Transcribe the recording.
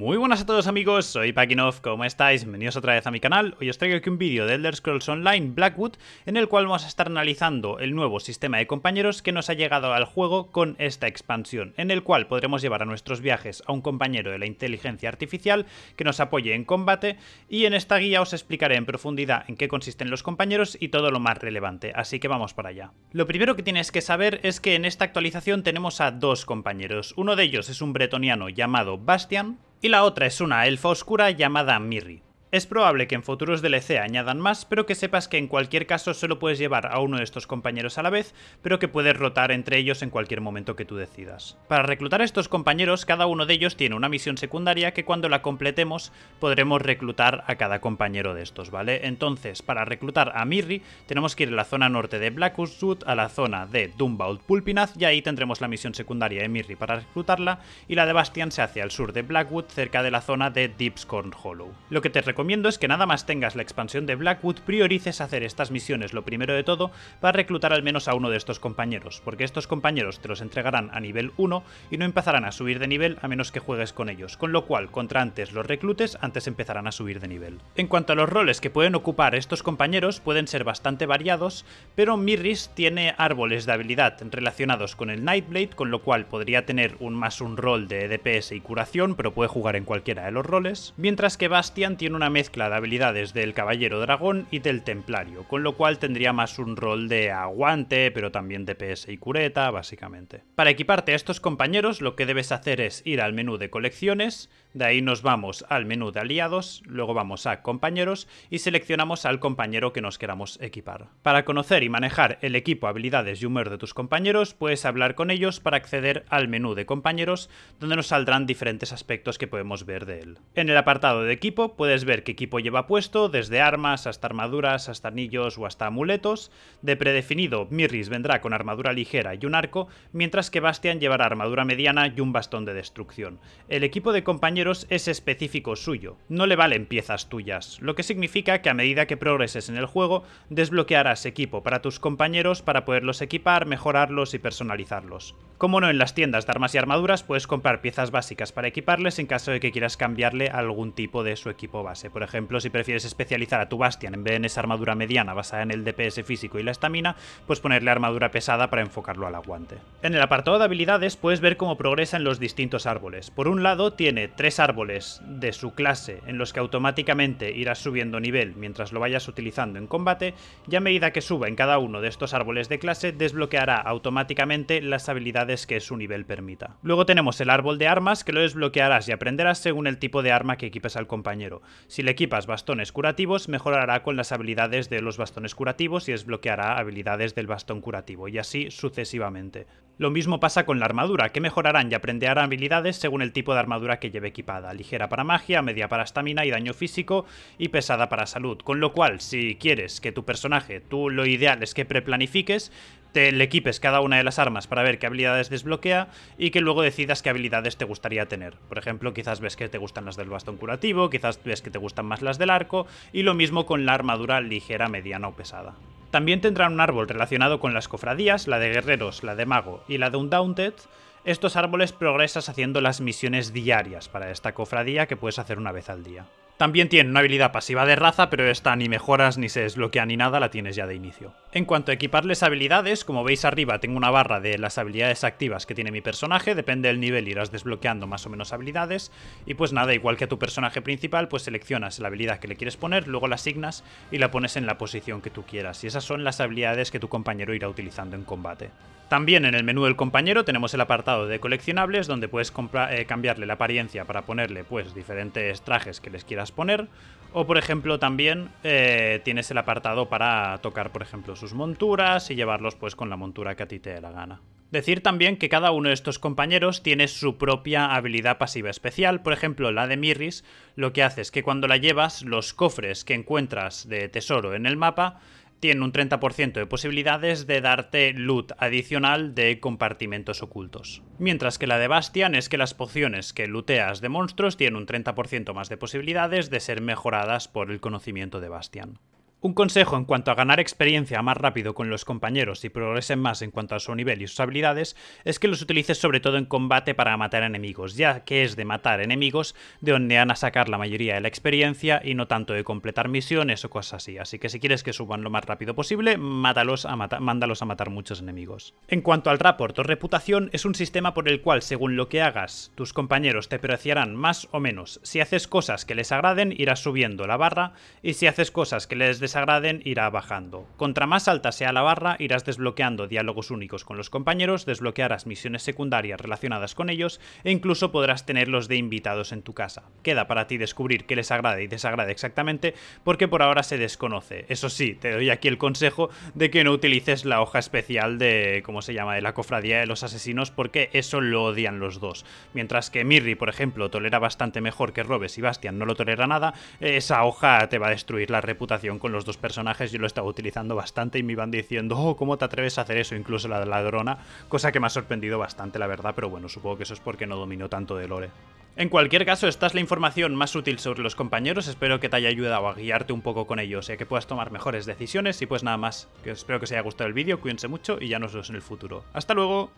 Muy buenas a todos amigos, soy Pakinov, ¿cómo estáis? Bienvenidos otra vez a mi canal. Hoy os traigo aquí un vídeo de Elder Scrolls Online Blackwood en el cual vamos a estar analizando el nuevo sistema de compañeros que nos ha llegado al juego con esta expansión, en el cual podremos llevar a nuestros viajes a un compañero de la inteligencia artificial que nos apoye en combate y en esta guía os explicaré en profundidad en qué consisten los compañeros y todo lo más relevante, así que vamos para allá. Lo primero que tienes que saber es que en esta actualización tenemos a dos compañeros. Uno de ellos es un bretoniano llamado Bastian, y la otra es una elfa oscura llamada Mirri. Es probable que en futuros DLC añadan más, pero que sepas que en cualquier caso solo puedes llevar a uno de estos compañeros a la vez, pero que puedes rotar entre ellos en cualquier momento que tú decidas. Para reclutar a estos compañeros, cada uno de ellos tiene una misión secundaria que cuando la completemos podremos reclutar a cada compañero de estos, ¿vale? Entonces, para reclutar a Mirri, tenemos que ir a la zona norte de Blackwood, a la zona de Dumbaud Pulpinaz, y ahí tendremos la misión secundaria de Mirri para reclutarla, y la de Bastian se hace al sur de Blackwood, cerca de la zona de Deepscorn Hollow. Lo que te recomiendo es que nada más tengas la expansión de Blackwood priorices hacer estas misiones lo primero de todo para reclutar al menos a uno de estos compañeros, porque estos compañeros te los entregarán a nivel 1 y no empezarán a subir de nivel a menos que juegues con ellos, con lo cual contra antes los reclutes antes empezarán a subir de nivel. En cuanto a los roles que pueden ocupar estos compañeros pueden ser bastante variados, pero Mirris tiene árboles de habilidad relacionados con el Nightblade, con lo cual podría tener un más un rol de e DPS y curación, pero puede jugar en cualquiera de los roles, mientras que Bastian tiene una mezcla de habilidades del caballero dragón y del templario, con lo cual tendría más un rol de aguante, pero también de PS y cureta, básicamente. Para equiparte a estos compañeros, lo que debes hacer es ir al menú de colecciones, de ahí nos vamos al menú de aliados, luego vamos a compañeros y seleccionamos al compañero que nos queramos equipar. Para conocer y manejar el equipo, habilidades y humor de tus compañeros, puedes hablar con ellos para acceder al menú de compañeros, donde nos saldrán diferentes aspectos que podemos ver de él. En el apartado de equipo puedes ver qué equipo lleva puesto, desde armas hasta armaduras, hasta anillos o hasta amuletos. De predefinido, Mirris vendrá con armadura ligera y un arco, mientras que Bastian llevará armadura mediana y un bastón de destrucción. El equipo de compañeros es específico suyo, no le valen piezas tuyas, lo que significa que a medida que progreses en el juego, desbloquearás equipo para tus compañeros para poderlos equipar, mejorarlos y personalizarlos. Como no, en las tiendas de armas y armaduras puedes comprar piezas básicas para equiparles en caso de que quieras cambiarle algún tipo de su equipo base. Por ejemplo, si prefieres especializar a tu Bastian en vez de esa armadura mediana basada en el DPS físico y la estamina, pues ponerle armadura pesada para enfocarlo al aguante. En el apartado de habilidades puedes ver cómo progresan los distintos árboles. Por un lado tiene tres árboles de su clase en los que automáticamente irás subiendo nivel mientras lo vayas utilizando en combate y a medida que suba en cada uno de estos árboles de clase desbloqueará automáticamente las habilidades que su nivel permita. Luego tenemos el árbol de armas que lo desbloquearás y aprenderás según el tipo de arma que equipes al compañero. Si le equipas bastones curativos mejorará con las habilidades de los bastones curativos y desbloqueará habilidades del bastón curativo y así sucesivamente. Lo mismo pasa con la armadura, que mejorarán y aprenderán habilidades según el tipo de armadura que lleve equipada. Ligera para magia, media para estamina y daño físico y pesada para salud. Con lo cual, si quieres que tu personaje, tú lo ideal es que preplanifiques, te le equipes cada una de las armas para ver qué habilidades desbloquea y que luego decidas qué habilidades te gustaría tener. Por ejemplo, quizás ves que te gustan las del bastón curativo, quizás ves que te gustan más las del arco y lo mismo con la armadura ligera, mediana o pesada. También tendrán un árbol relacionado con las cofradías, la de guerreros, la de mago y la de Undaunted. Estos árboles progresas haciendo las misiones diarias para esta cofradía que puedes hacer una vez al día. También tiene una habilidad pasiva de raza, pero esta ni mejoras ni se desbloquea ni nada, la tienes ya de inicio. En cuanto a equiparles habilidades, como veis arriba tengo una barra de las habilidades activas que tiene mi personaje, depende del nivel irás desbloqueando más o menos habilidades y pues nada, igual que a tu personaje principal, pues seleccionas la habilidad que le quieres poner, luego la asignas y la pones en la posición que tú quieras y esas son las habilidades que tu compañero irá utilizando en combate. También en el menú del compañero tenemos el apartado de coleccionables donde puedes eh, cambiarle la apariencia para ponerle pues diferentes trajes que les quieras poner o por ejemplo también eh, tienes el apartado para tocar por ejemplo sus monturas y llevarlos pues con la montura que a ti te dé la gana. Decir también que cada uno de estos compañeros tiene su propia habilidad pasiva especial, por ejemplo la de Mirris, lo que hace es que cuando la llevas, los cofres que encuentras de tesoro en el mapa tienen un 30% de posibilidades de darte loot adicional de compartimentos ocultos. Mientras que la de Bastian es que las pociones que looteas de monstruos tienen un 30% más de posibilidades de ser mejoradas por el conocimiento de Bastian. Un consejo en cuanto a ganar experiencia más rápido con los compañeros y progresen más en cuanto a su nivel y sus habilidades es que los utilices sobre todo en combate para matar enemigos, ya que es de matar enemigos de donde van a sacar la mayoría de la experiencia y no tanto de completar misiones o cosas así. Así que si quieres que suban lo más rápido posible, mátalos a mándalos a matar muchos enemigos. En cuanto al rapport o reputación, es un sistema por el cual según lo que hagas, tus compañeros te apreciarán más o menos. Si haces cosas que les agraden, irás subiendo la barra y si haces cosas que les agraden irá bajando. Contra más alta sea la barra, irás desbloqueando diálogos únicos con los compañeros, desbloquearás misiones secundarias relacionadas con ellos e incluso podrás tenerlos de invitados en tu casa. Queda para ti descubrir qué les agrada y desagrada exactamente porque por ahora se desconoce. Eso sí, te doy aquí el consejo de que no utilices la hoja especial de, ¿cómo se llama?, de la cofradía de los asesinos porque eso lo odian los dos. Mientras que Mirri, por ejemplo, tolera bastante mejor que Robes y Bastian no lo tolera nada, esa hoja te va a destruir la reputación con los dos personajes yo lo estaba utilizando bastante y me iban diciendo, oh, ¿cómo te atreves a hacer eso? Incluso la ladrona, cosa que me ha sorprendido bastante, la verdad, pero bueno, supongo que eso es porque no dominó tanto de lore. En cualquier caso, esta es la información más útil sobre los compañeros, espero que te haya ayudado a guiarte un poco con ellos y que puedas tomar mejores decisiones y pues nada más, que espero que os haya gustado el vídeo, cuídense mucho y ya nos vemos en el futuro. ¡Hasta luego!